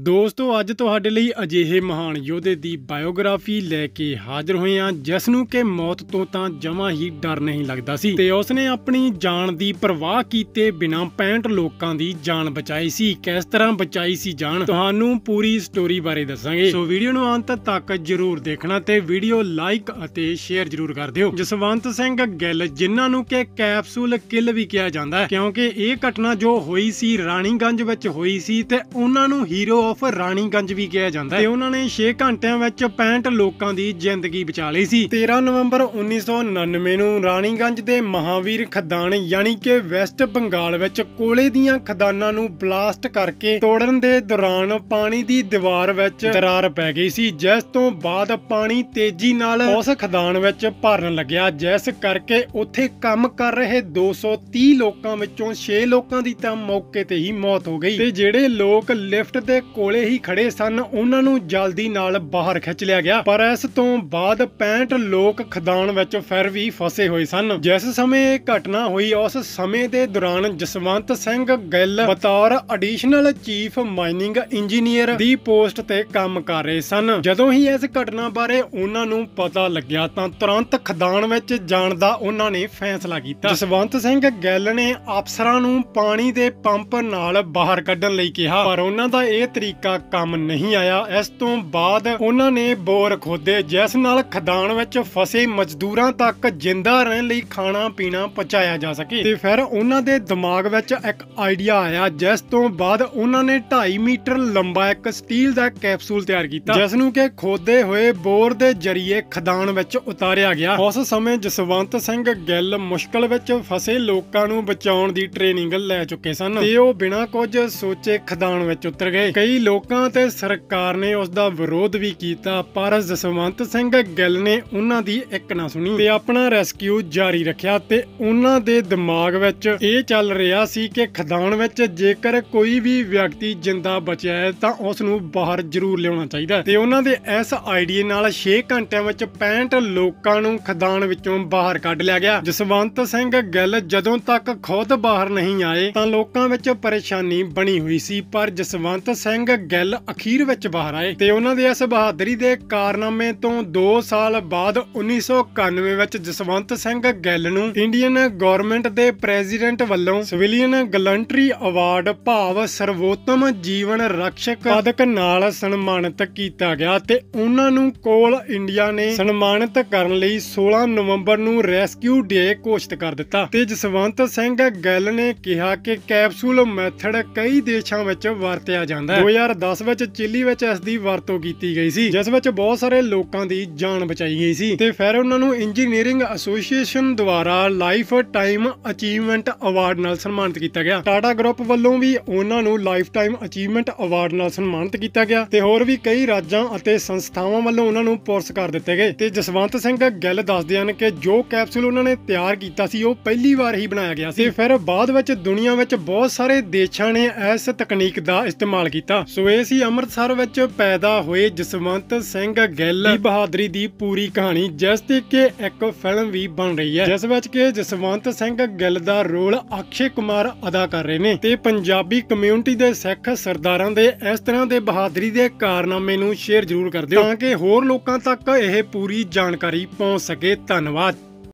ਦੋਸਤੋ ਅੱਜ ਤੁਹਾਡੇ ਲਈ ਅਜਿਹੇ ਮਹਾਨ ਯੋਧੇ ਦੀ ਬਾਇਓਗ੍ਰਾਫੀ ਲੈ ਕੇ ਹਾਜ਼ਰ ਹੋਏ ਹਾਂ ਜਿਸ ਨੂੰ ਕਿ ਮੌਤ ਤੋਂ ਤਾਂ ਜਮਾਂ ਹੀ ਡਰ ਨਹੀਂ ਲੱਗਦਾ ਸੀ ਤੇ ਉਸ ਨੇ ਆਪਣੀ ਜਾਨ ਦੀ ਪਰਵਾਹ ਕੀਤੇ ਬਿਨਾਂ 65 ਲੋਕਾਂ ਦੀ ਜਾਨ ਬਚਾਈ ਸੀ ਕਿਸ ਤਰ੍ਹਾਂ ਬਚਾਈ ਸੀ ਜਾਨ ਤੁਹਾਨੂੰ ਪੂਰੀ ਸਟੋਰੀ ਬਾਰੇ ਦੱਸਾਂਗੇ ਸੋ ਵੀਡੀਓ ਨੂੰ ਅੰਤ ਤੱਕ ਜ਼ਰੂਰ ਦੇਖਣਾ ਤੇ ਵੀਡੀਓ ਲਾਈਕ ਅਤੇ ਸ਼ੇਅਰ ਜ਼ਰੂਰ ਕਰ ਦਿਓ ਜਸਵੰਤ ਸਿੰਘ ਗਿੱਲ ਜਿਨ੍ਹਾਂ ਨੂੰ ਕਿ ਕੈਪਸੂਲ ਕਿਲ ਵੀ ਕਿਹਾ ਜਾਂਦਾ ਹੈ ਕਿਉਂਕਿ ਇਹ ਘਟਨਾ ਜੋ ਹੋਈ ਸੀ ਰਾਣੀਗੰਜ ਵਿੱਚ ਹੋਈ ਸੀ ਤੇ ਉਹਨਾਂ ਨੂੰ ਹੀਰੋ ਆਫ ਰਾਣੀਗੰਜ ਵੀ ਕਿਹਾ ਜਾਂਦਾ ਤੇ ਉਹਨਾਂ ਨੇ 6 ਘੰਟਿਆਂ ਵਿੱਚ 65 ਲੋਕਾਂ ਦੀ ਜ਼ਿੰਦਗੀ ਬਚਾ ਲਈ ਸੀ 13 ਨਵੰਬਰ 1999 ਨੂੰ ਰਾਣੀਗੰਜ ਦੇ ਮਹਾਵੀਰ ਖਦਾਨ ਯਾਨੀ ਕਿ ਵੈਸਟ ਬੰਗਾਲ ਵਿੱਚ ਕੋਲੇ ਦੀਆਂ ਖਦਾਨਾਂ ਨੂੰ ਬਲਾਸਟ ਕਰਕੇ ਤੋੜਨ ਦੇ ਦੌਰਾਨ ਪਾਣੀ ਦੀ ਦੀਵਾਰ ਵਿੱਚ ਦਰਾਰ ਪੈ ਗਈ ਸੀ ਜਿਸ ਤੋਂ ਬਾਅਦ ਪਾਣੀ ਤੇਜ਼ੀ ਨਾਲ ਉਸ ਖਦਾਨ ਵਿੱਚ ਭਰਨ ਲੱਗਿਆ ਜਿਸ ਕਰਕੇ ਉੱਥੇ ਕੰਮ ਕਰ ਰਹੇ 230 ਲੋਕਾਂ ਵਿੱਚੋਂ 6 ਲੋਕਾਂ ਦੀ ਤਾਂ ਮੌਕੇ ਤੇ ਹੀ ਮੌਤ ਹੋ ਗਈ ਤੇ ਜਿਹੜੇ ਲੋਕ ਲਿਫਟ ਦੇ ਕੋਲੇ ਹੀ ਖੜੇ ਸਨ ਉਹਨਾਂ ਨੂੰ ਜਲਦੀ ਨਾਲ ਬਾਹਰ ਖਿੱਚ ਲਿਆ ਗਿਆ ਪਰ ਇਸ ਤੋਂ ਬਾਅਦ 65 ਲੋਕ ਖਦਾਨ ਵਿੱਚ ਫਿਰ ਵੀ ਫਸੇ ਹੋਏ ਸਨ ਜਿਸ ਸਮੇਂ ਇਹ ਘਟਨਾ ਹੋਈ ਉਸ ਸਮੇਂ ਦੇ ਦੌਰਾਨ ਜਸਵੰਤ ਸਿੰਘ ਗਿੱਲ ਬਤੌਰ ਐਡੀਸ਼ਨਲ ਚੀਫ ਮਾਈਨਿੰਗ ਇੰਜੀਨੀਅਰ ਦੀ ਪੋਸਟ ਤੇ ਕੰਮ ਕਰ ਰਹੇ ਸਨ ਜਦੋਂ ਹੀ ਇਸ ਘਟਨਾ ਬਾਰੇ ਉਹਨਾਂ ਨੂੰ ਪਤਾ ਲੱਗਿਆ ਤਾਂ ਤੁਰੰਤ ਖਦਾਨ ਵਿੱਚ ਜਾਣ ਦਾ ਉਹਨਾਂ ਨੇ ਫੈਸਲਾ ਕੀਤਾ ਜਸਵੰਤ ਸਿੰਘ ਗਿੱਲ ਨੇ ਅਫਸਰਾਂ ਨੂੰ ਪਾਣੀ ਦੇ ਪੰਪ ਨਾਲ ਬਾਹਰ ਕੱਢਣ ਲਈ ਕਿਹਾ ਪਰ ਉਹਨਾਂ ਦਾ ਇਹ ਤਰੀਕਾ ਕੰਮ ਨਹੀਂ ਆਇਆ ਇਸ ਤੋਂ ਬਾਅਦ ਉਹਨਾਂ ਨੇ ਬੋਰ ਖੋਦੇ ਜਿਸ ਨਾਲ ਖਦਾਨ ਵਿੱਚ ਫਸੇ ਮਜ਼ਦੂਰਾਂ ਤੱਕ ਜਿੰਦਾ ਰਹਿਣ ਲਈ ਖਾਣਾ ਪੀਣਾ ਪਹੁੰਚਾਇਆ ਜਾ ਸਕੇ ਤੇ ਫਿਰ ਉਹਨਾਂ ਦੇ ਦਿਮਾਗ ਵਿੱਚ ਇੱਕ ਆਈਡੀਆ ਆਇਆ ਜਿਸ ਤੋਂ ਬਾਅਦ ਉਹਨਾਂ ਨੇ 2.5 ਮੀਟਰ ਲੰਬਾ ਇੱਕ ਸਟੀਲ ਦਾ ਕੈਪਸੂਲ ਤਿਆਰ ਕੀਤਾ ਜਿਸ ਨੂੰ ਕਿ ਖੋਦੇ ਹੋਏ ਬੋਰ ਦੇ ਜ਼ਰੀਏ ਖਦਾਨ ਵਿੱਚ ਉਤਾਰਿਆ ਗਿਆ ਉਸ ਸਮੇਂ ਜਸਵੰਤ ਸਿੰਘ ਗਿੱਲ ਮੁਸ਼ਕਲ ਵਿੱਚ ਫਸੇ ਲੋਕਾਂ ਨੂੰ ਬਚਾਉਣ ਦੀ ਟ੍ਰੇਨਿੰਗ ਲੈ ਚੁੱਕੇ ਸਨ ਤੇ ਉਹ ਬਿਨਾਂ ਕੁਝ ਸੋਚੇ ਖਦਾਨ ਵਿੱਚ ਉਤਰ ਗਏ ਕਈ ਕਈ ਲੋਕਾਂ ਤੇ ਸਰਕਾਰ ਨੇ ਉਸ ਦਾ ਵਿਰੋਧ ਵੀ ਕੀਤਾ ਪਰ ਜਸਵੰਤ ਸਿੰਘ ਗਿੱਲ ਨੇ ਉਹਨਾਂ ਦੀ ਇੱਕ ਨਾ ਸੁਣੀ ਤੇ ਆਪਣਾ ਰੈਸਕਿਊ ਜਾਰੀ ਰੱਖਿਆ ਤੇ ਉਹਨਾਂ ਦੇ ਦਿਮਾਗ ਵਿੱਚ ਇਹ ਚੱਲ ਰਿਹਾ ਸੀ ਕਿ ਖਦਾਨ ਵਿੱਚ ਜੇਕਰ ਕੋਈ ਵੀ ਵਿਅਕਤੀ ਜਿੰਦਾ ਬਚਿਆ ਹੈ ਤਾਂ ਉਸ ਨੂੰ ਬਾਹਰ ਜ਼ਰੂਰ ਲਿਆਉਣਾ ਚਾਹੀਦਾ ਤੇ ਉਹਨਾਂ ਦੇ ਇਸ ਆਈਡੀਆ ਨਾਲ 6 ਘੰਟਿਆਂ ਵਿੱਚ 65 ਲੋਕਾਂ ਨੂੰ ਖਦਾਨ ਵਿੱਚੋਂ ਬਾਹਰ ਕੱਢ ਲਿਆ ਗਿਆ ਜਸਵੰਤ ਸਿੰਘ ਗਿੱਲ ਜਦੋਂ ਤੱਕ ਖੁਦ ਬਾਹਰ ਨਹੀਂ ਆਏ ਤਾਂ ਲੋਕਾਂ ਵਿੱਚ ਪਰੇਸ਼ਾਨੀ ਬਣੀ ਹੋਈ ਸੀ ਪਰ ਜਸਵੰਤ ਸਿੰਘ ਸਿੰਘ ਗਿੱਲ ਅਖੀਰ ਵਿੱਚ ਬਾਹਰ ਆਏ ਤੇ ਉਹਨਾਂ ਦੇ ਇਸ ਬਹਾਦਰੀ ਦੇ ਕਾਰਨਾਮੇ ਤੋਂ 2 ਸਾਲ ਬਾਅਦ 1991 ਵਿੱਚ ਜਸਵੰਤ ਸਿੰਘ ਗਿੱਲ ਨੂੰ ਇੰਡੀਅਨ ਗਵਰਨਮੈਂਟ ਦੇ ਪ੍ਰੈਜ਼ੀਡੈਂਟ ਵੱਲੋਂ ਸਿਵਿਲੀਅਨ ਗਲੰਟਰੀ ਅਵਾਰਡ ਭਾਵ ਸਰਵੋਤਮ ਜੀਵਨ ਰਕਸ਼ਕ ਪਦਕ ਨਾਲ ਸਨਮਾਨਿਤ ਕੀਤਾ ਗਿਆ ਤੇ ਉਹਨਾਂ ਨੂੰ ਕੋਲ ਇੰਡੀਆ ਨੇ ਸਨਮਾਨਿਤ ਕਰਨ ਲਈ 16 ਨਵੰਬਰ ਨੂੰ ਰੈਸਕਿਊ ਡੇ ਘੋਸ਼ਿਤ ਕਰ ਦਿੱਤਾ ਤੇ ਜਸਵੰਤ ਸਿੰਘ ਗੱਲ ਨੇ ਕਿਹਾ ਕਿ ਕੈਪਸੂਲ ਮੈਥਡ ਕਈ ਦੇਸ਼ਾਂ ਵਿੱਚ ਵਰਤਿਆ ਜਾਂਦਾ ਹੈ 2010 ਵਿੱਚ ਚਿਲੀ ਵਿੱਚ ਇਸ ਦੀ ਵਰਤੋਂ ਕੀਤੀ ਗਈ ਸੀ ਜਿਸ ਵਿੱਚ ਬਹੁਤ ਸਾਰੇ ਲੋਕਾਂ ਦੀ ਜਾਨ ਬਚਾਈ ਗਈ ਸੀ ਤੇ ਫਿਰ ਉਹਨਾਂ ਨੂੰ ਇੰਜੀਨੀਅਰਿੰਗ ਐਸੋਸੀਏਸ਼ਨ ਦੁਆਰਾ ਲਾਈਫ ਟਾਈਮ ਅਚੀਵਮੈਂਟ ਅਵਾਰਡ ਨਾਲ ਸਨਮਾਨਿਤ ਕੀਤਾ ਗਿਆ ਟਾਟਾ ਗਰੁੱਪ ਵੱਲੋਂ ਵੀ ਉਹਨਾਂ ਨੂੰ ਲਾਈਫ ਟਾਈਮ ਅਚੀਵਮੈਂਟ ਅਵਾਰਡ ਨਾਲ ਸਨਮਾਨਿਤ ਕੀਤਾ ਗਿਆ ਤੇ ਹੋਰ ਵੀ ਕਈ ਰਾਜਾਂ ਅਤੇ ਸੰਸਥਾਵਾਂ ਵੱਲੋਂ ਉਹਨਾਂ ਨੂੰ ਪੁਰਸਕਾਰ ਦਿੱਤੇ ਗਏ ਤੇ ਜਸਵੰਤ ਸਿੰਘ ਗੱਲ ਦੱਸਦੇ ਹਨ ਕਿ ਜੋ ਕੈਪਸੂਲ ਉਹਨਾਂ ਨੇ ਤਿਆਰ ਕੀਤਾ ਸੀ ਉਹ ਪਹਿਲੀ ਵਾਰ ਹੀ ਬਣਾਇਆ ਗਿਆ ਸੀ ਫਿਰ ਬਾਅਦ ਵਿੱਚ ਦੁਨੀਆ ਵਿੱਚ ਬਹੁਤ ਸਾਰੇ ਦੇਸ਼ਾਂ ਨੇ ਇਸ ਤਕਨੀਕ ਦਾ ਇਸਤੇਮਾਲ ਕੀਤਾ ਕੀਤਾ ਸੋ ਇਹ ਸੀ ਅੰਮ੍ਰਿਤਸਰ ਵਿੱਚ ਪੈਦਾ ਹੋਏ ਜਸਵੰਤ ਸਿੰਘ ਗਿੱਲ ਦੀ ਬਹਾਦਰੀ ਦੀ ਪੂਰੀ ਕਹਾਣੀ ਜਿਸ ਤੇ ਕਿ ਇੱਕ ਫਿਲਮ ਵੀ ਬਣ ਰਹੀ ਹੈ ਜਿਸ ਵਿੱਚ ਕਿ ਜਸਵੰਤ ਸਿੰਘ ਗਿੱਲ ਦਾ ਰੋਲ ਅਕਸ਼ੇ ਕੁਮਾਰ ਅਦਾ ਕਰ ਰਹੇ ਨੇ ਤੇ ਪੰਜਾਬੀ ਕਮਿਊਨਿਟੀ ਦੇ ਸਿੱਖ ਸਰਦਾਰਾਂ ਦੇ ਇਸ ਤਰ੍ਹਾਂ ਦੇ ਬਹਾਦਰੀ ਦੇ ਕਾਰਨਾਮੇ ਨੂੰ ਸ਼ੇਅਰ ਜ਼ਰੂਰ ਕਰ ਦਿਓ ਤਾਂ ਕਿ ਹੋਰ ਲੋਕਾਂ ਤੱਕ ਇਹ ਪੂਰੀ ਜਾਣਕਾਰੀ ਪਹੁੰਚ ਸਕੇ ਧੰਨਵਾਦ